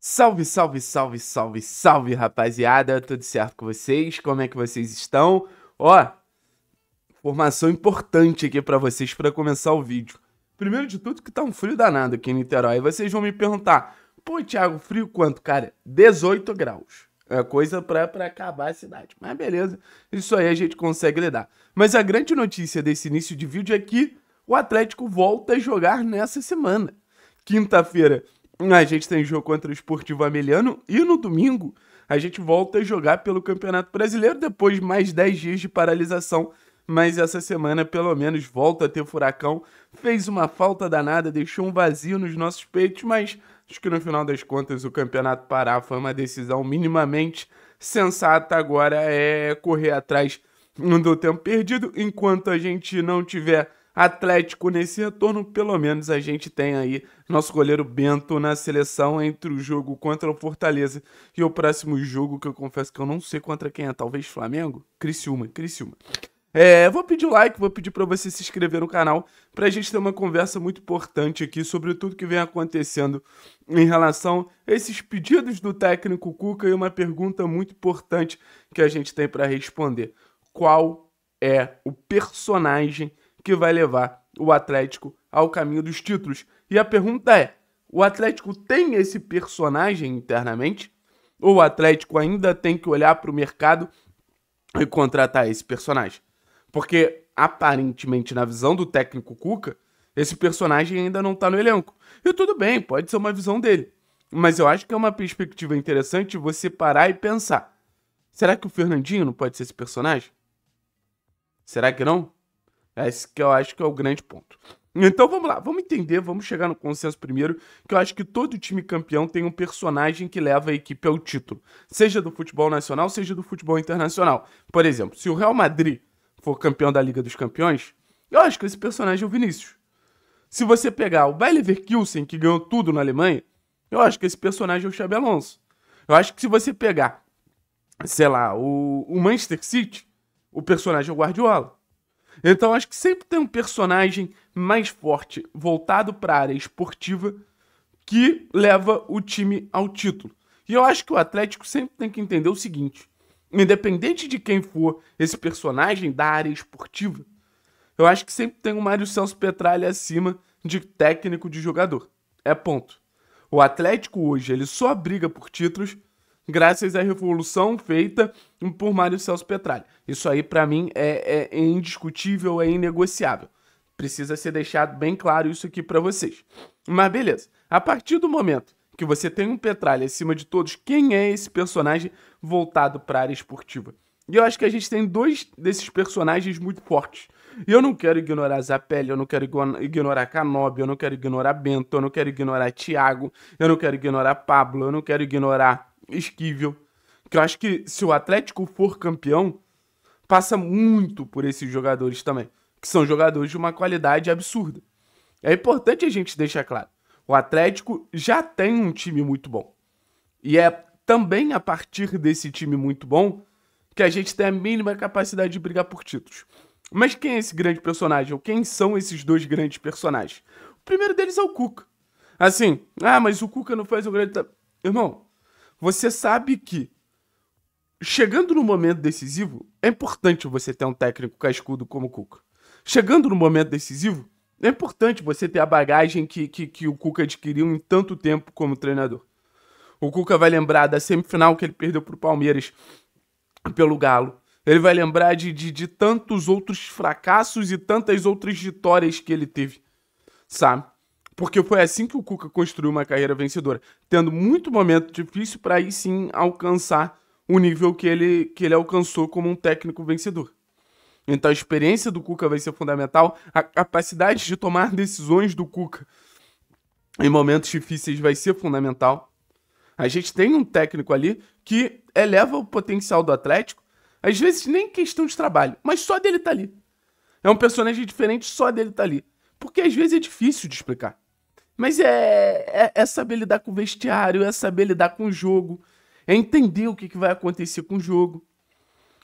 Salve, salve, salve, salve, salve, rapaziada. Tudo certo com vocês? Como é que vocês estão? Ó, informação importante aqui para vocês para começar o vídeo. Primeiro de tudo que tá um frio danado aqui em Niterói. Vocês vão me perguntar, pô, Thiago, frio quanto, cara? 18 graus. É coisa pra, pra acabar a cidade. Mas beleza, isso aí a gente consegue lidar. Mas a grande notícia desse início de vídeo é que o Atlético volta a jogar nessa semana. Quinta-feira a gente tem jogo contra o Esportivo Ameliano e no domingo a gente volta a jogar pelo Campeonato Brasileiro depois de mais 10 dias de paralisação. Mas essa semana, pelo menos, volta a ter furacão. Fez uma falta danada, deixou um vazio nos nossos peitos, mas acho que no final das contas o Campeonato Pará foi uma decisão minimamente sensata. Agora é correr atrás do tempo perdido. Enquanto a gente não tiver Atlético nesse retorno, pelo menos a gente tem aí nosso goleiro Bento na seleção entre o jogo contra o Fortaleza e o próximo jogo, que eu confesso que eu não sei contra quem é, talvez Flamengo? Criciúma, Criciúma. É, vou pedir o like, vou pedir para você se inscrever no canal, para a gente ter uma conversa muito importante aqui sobre tudo que vem acontecendo em relação a esses pedidos do técnico Cuca e uma pergunta muito importante que a gente tem para responder. Qual é o personagem que vai levar o Atlético ao caminho dos títulos. E a pergunta é: o Atlético tem esse personagem internamente? Ou o Atlético ainda tem que olhar para o mercado e contratar esse personagem? Porque, aparentemente, na visão do técnico Cuca, esse personagem ainda não está no elenco. E tudo bem, pode ser uma visão dele. Mas eu acho que é uma perspectiva interessante você parar e pensar. Será que o Fernandinho não pode ser esse personagem? Será que não? É esse que eu acho que é o grande ponto. Então vamos lá, vamos entender, vamos chegar no consenso primeiro, que eu acho que todo time campeão tem um personagem que leva a equipe ao título, seja do futebol nacional, seja do futebol internacional. Por exemplo, se o Real Madrid for campeão da Liga dos Campeões, eu acho que esse personagem é o Vinícius. Se você pegar o Bayer Leverkusen, que ganhou tudo na Alemanha, eu acho que esse personagem é o Xabi Alonso. Eu acho que se você pegar, sei lá, o, o Manchester City, o personagem é o Guardiola. Então acho que sempre tem um personagem mais forte voltado para a área esportiva que leva o time ao título. E eu acho que o Atlético sempre tem que entender o seguinte: independente de quem for esse personagem da área esportiva, eu acho que sempre tem o um Mário Celso Petralha acima de técnico de jogador. É ponto. O Atlético hoje ele só briga por títulos graças à revolução feita por Mário Celso Petralha. Isso aí, para mim, é, é, indiscutível, é inegociável. Precisa ser deixado bem claro isso aqui para vocês. Mas beleza, a partir do momento que você tem um Petralha acima de todos, quem é esse personagem voltado para a área esportiva? E eu acho que a gente tem dois desses personagens muito fortes. E eu não quero ignorar Zapelli, eu não quero ignorar Canobi, eu não quero ignorar Bento, eu não quero ignorar Thiago, eu não quero ignorar Pablo, eu não quero ignorar esquível. Que eu acho que se o Atlético for campeão, passa muito por esses jogadores também. Que são jogadores de uma qualidade absurda. É importante a gente deixar claro. O Atlético já tem um time muito bom. E é também a partir desse time muito bom que a gente tem a mínima capacidade de brigar por títulos. Mas quem é esse grande personagem? Ou quem são esses dois grandes personagens? O primeiro deles é o Cuca. Assim, ah, mas o Cuca não faz o grande. Irmão, você sabe que chegando no momento decisivo, é importante você ter um técnico cascudo como o Cuca. Chegando no momento decisivo, é importante você ter a bagagem que, que, que, o Cuca adquiriu em tanto tempo como treinador. O Cuca vai lembrar da semifinal que ele perdeu para o Palmeiras pelo Galo. Ele vai lembrar de, de, de tantos outros fracassos e tantas outras vitórias que ele teve, sabe? Porque foi assim que o Cuca construiu uma carreira vencedora, tendo muito momento difícil para aí sim alcançar o nível que ele, que ele alcançou como um técnico vencedor. Então a experiência do Cuca vai ser fundamental, a capacidade de tomar decisões do Cuca em momentos difíceis vai ser fundamental. A gente tem um técnico ali que eleva o potencial do Atlético, às vezes nem questão de trabalho, mas só dele tá ali. É um personagem diferente, só dele tá ali. Porque às vezes é difícil de explicar. Mas é, é, é, saber lidar com o vestiário, é saber lidar com o jogo, é entender o que, que vai acontecer com o jogo.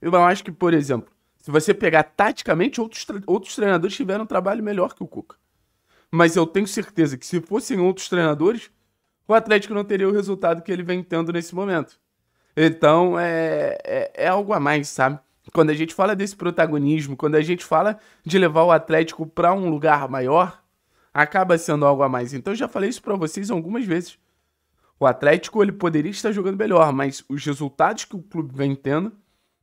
Eu acho que, por exemplo, se você pegar taticamente, outros, outros treinadores tiveram um trabalho melhor que o Cuca. Mas eu tenho certeza que se fossem outros treinadores, o Atlético não teria o resultado que ele vem tendo nesse momento. Então, é, é, é algo a mais, sabe? Quando a gente fala desse protagonismo, quando a gente fala de levar o Atlético para um lugar maior, acaba sendo algo a mais. Então eu já falei isso para vocês algumas vezes. O Atlético ele poderia estar jogando melhor, mas os resultados que o clube vem tendo,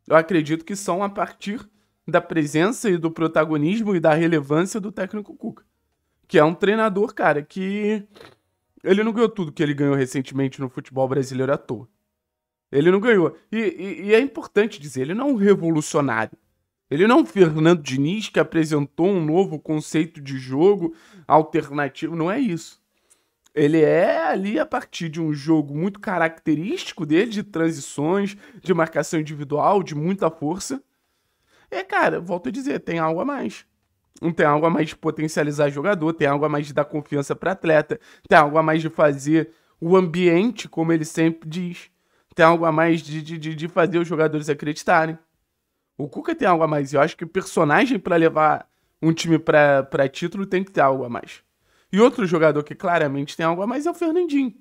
eu acredito que são a partir da presença e do protagonismo e da relevância do técnico Cuca, que é um treinador, cara, que ele não ganhou tudo que ele ganhou recentemente no futebol brasileiro à toa. Ele não ganhou. E, e, e é importante dizer, ele não é um revolucionário. Ele não é um Fernando Diniz que apresentou um novo conceito de jogo alternativo, não é isso. Ele é ali a partir de um jogo muito característico dele, de transições, de marcação individual, de muita força. É, cara, volto a dizer, tem algo a mais. Não tem algo a mais de potencializar jogador, tem algo a mais de dar confiança para atleta, tem algo a mais de fazer o ambiente, como ele sempre diz, tem algo a mais de, de, de fazer os jogadores acreditarem. O Cuca tem algo a mais. Eu acho que o personagem para levar um time para título tem que ter algo a mais. E outro jogador que claramente tem algo a mais é o Fernandinho.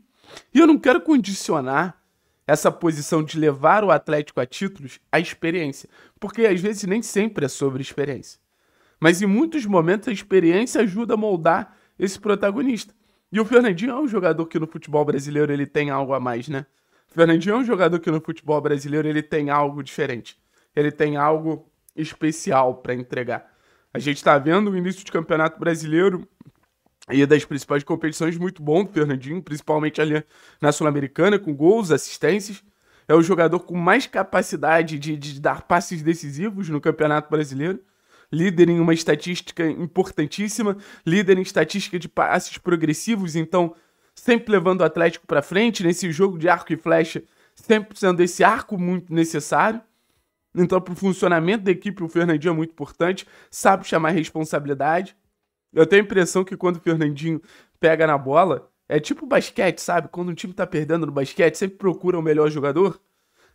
E eu não quero condicionar essa posição de levar o Atlético a títulos à experiência, porque às vezes nem sempre é sobre experiência. Mas em muitos momentos a experiência ajuda a moldar esse protagonista. E o Fernandinho é um jogador que no futebol brasileiro ele tem algo a mais, né? O Fernandinho é um jogador que no futebol brasileiro ele tem algo diferente ele tem algo especial para entregar. A gente está vendo o início de campeonato brasileiro e das principais competições muito bom do Fernandinho, principalmente ali na Sul-Americana, com gols, assistências. É o jogador com mais capacidade de, de dar passes decisivos no Campeonato Brasileiro líder em uma estatística importantíssima, líder em estatística de passes progressivos, então sempre levando o Atlético para frente nesse jogo de arco e flecha, sempre sendo esse arco muito necessário. Então, para o funcionamento da equipe, o Fernandinho é muito importante, sabe chamar responsabilidade. Eu tenho a impressão que quando o Fernandinho pega na bola, é tipo basquete, sabe? Quando um time está perdendo no basquete, sempre procura o melhor jogador.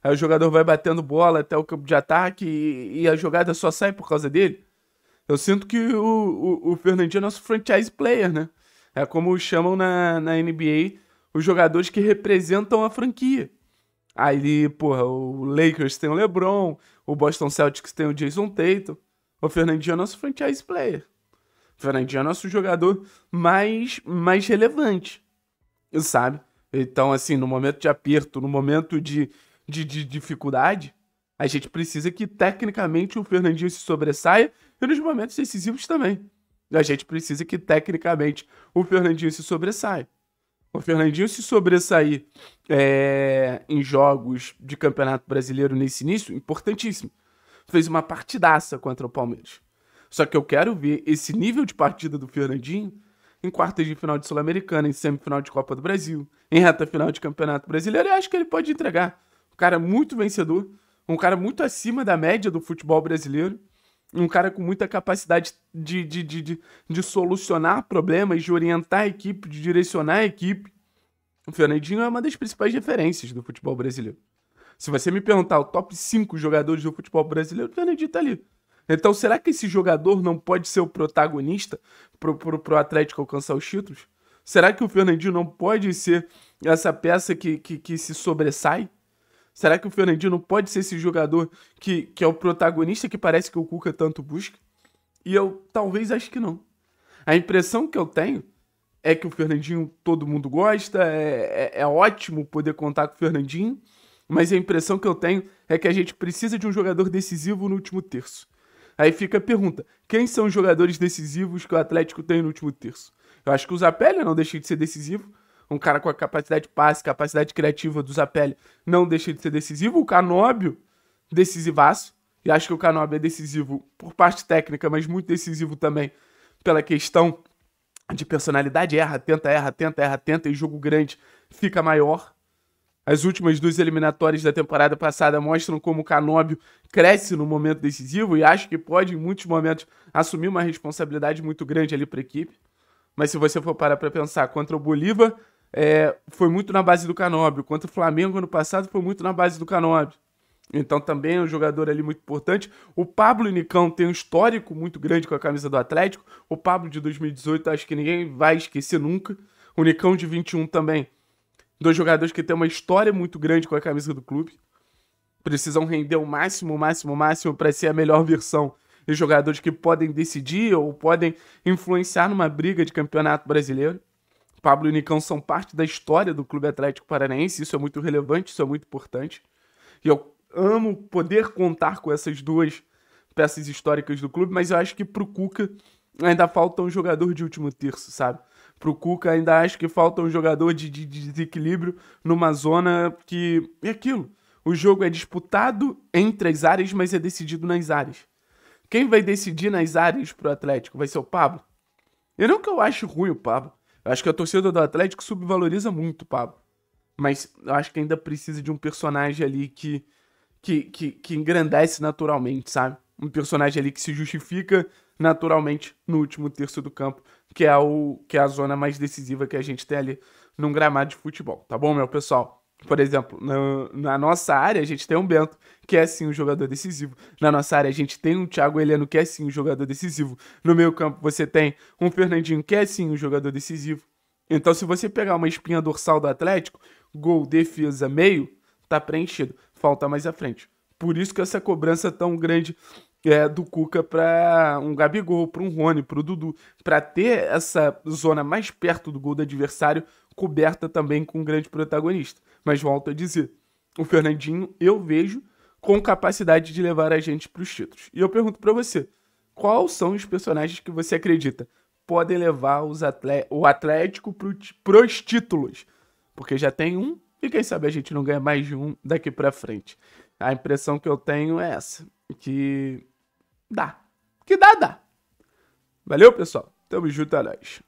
Aí o jogador vai batendo bola até o campo de ataque e, e a jogada só sai por causa dele. Eu sinto que o, o, o Fernandinho é nosso franchise player, né? É como chamam na, na NBA os jogadores que representam a franquia. Ali, porra, o Lakers tem o LeBron, o Boston Celtics tem o Jason Tatum. O Fernandinho é nosso franchise player. O Fernandinho é nosso jogador mais, mais relevante, sabe? Então, assim, no momento de aperto, no momento de, de, de dificuldade, a gente precisa que, tecnicamente, o Fernandinho se sobressaia e nos momentos decisivos também. A gente precisa que, tecnicamente, o Fernandinho se sobressaia. O Fernandinho se sobressair é, em jogos de Campeonato Brasileiro nesse início, importantíssimo. Fez uma partidaça contra o Palmeiras. Só que eu quero ver esse nível de partida do Fernandinho em quartas de final de Sul-Americana, em semifinal de Copa do Brasil, em reta final de Campeonato Brasileiro, eu acho que ele pode entregar. Um cara muito vencedor, um cara muito acima da média do futebol brasileiro, um cara com muita capacidade de, de, de, de, de solucionar problemas, de orientar a equipe, de direcionar a equipe. O Fernandinho é uma das principais referências do futebol brasileiro. Se você me perguntar o top 5 jogadores do futebol brasileiro, o Fernandinho tá ali. Então, será que esse jogador não pode ser o protagonista pro, pro, pro Atlético alcançar os títulos? Será que o Fernandinho não pode ser essa peça que, que, que se sobressai? Será que o Fernandinho não pode ser esse jogador que, que é o protagonista que parece que o Cuca tanto busca? E eu talvez acho que não. A impressão que eu tenho é que o Fernandinho todo mundo gosta, é, é, é ótimo poder contar com o Fernandinho, mas a impressão que eu tenho é que a gente precisa de um jogador decisivo no último terço. Aí fica a pergunta: quem são os jogadores decisivos que o Atlético tem no último terço? Eu acho que o Zapelli não deixa de ser decisivo, um cara com a capacidade de passe, capacidade criativa do Zapelli, não deixa de ser decisivo. O Canóbio, decisivaço. E acho que o Canóbio é decisivo por parte técnica, mas muito decisivo também pela questão de personalidade. Erra, tenta, erra, tenta, erra, tenta, e jogo grande fica maior. As últimas duas eliminatórias da temporada passada mostram como o Canóbio cresce no momento decisivo e acho que pode, em muitos momentos, assumir uma responsabilidade muito grande ali para a equipe. Mas se você for parar para pensar contra o Bolívar, é, foi muito na base do Canóbio. quanto o Flamengo ano passado foi muito na base do Canóbio. Então também é um jogador ali muito importante. O Pablo Nicão tem um histórico muito grande com a camisa do Atlético. O Pablo de 2018 acho que ninguém vai esquecer nunca. O Nicão de 21 também. Dois jogadores que têm uma história muito grande com a camisa do clube. Precisam render o máximo, o máximo, o máximo para ser a melhor versão de jogadores que podem decidir ou podem influenciar numa briga de campeonato brasileiro. Pablo e Nicão são parte da história do Clube Atlético Paranaense, isso é muito relevante, isso é muito importante. E eu amo poder contar com essas duas peças históricas do clube, mas eu acho que pro Cuca ainda falta um jogador de último terço, sabe? Pro Cuca ainda acho que falta um jogador de, de, de desequilíbrio numa zona que. É aquilo. O jogo é disputado entre as áreas, mas é decidido nas áreas. Quem vai decidir nas áreas pro Atlético? Vai ser o Pablo? E não que eu acho ruim o Pablo. Eu acho que a torcida do Atlético subvaloriza muito o Pablo. Mas eu acho que ainda precisa de um personagem ali que, que, que, que engrandece naturalmente, sabe? Um personagem ali que se justifica naturalmente no último terço do campo, que é, o, que é a zona mais decisiva que a gente tem ali num gramado de futebol. Tá bom, meu pessoal? Por exemplo, na nossa área a gente tem um Bento, que é sim um jogador decisivo. Na nossa área a gente tem um Thiago Heleno, que é sim um jogador decisivo. No meio campo você tem um Fernandinho, que é sim um jogador decisivo. Então, se você pegar uma espinha dorsal do Atlético, gol, defesa, meio, tá preenchido. Falta mais à frente. Por isso que essa cobrança tão grande é, do Cuca para um Gabigol, para um Rony, para o Dudu, para ter essa zona mais perto do gol do adversário coberta também com um grande protagonista. Mas volto a dizer, o Fernandinho eu vejo com capacidade de levar a gente para os títulos. E eu pergunto para você, quais são os personagens que você acredita podem levar o Atlético para os títulos? Porque já tem um e quem sabe a gente não ganha mais de um daqui para frente. A impressão que eu tenho é essa, que dá, que dá, dá. Valeu, pessoal. Tamo junto, é nóis.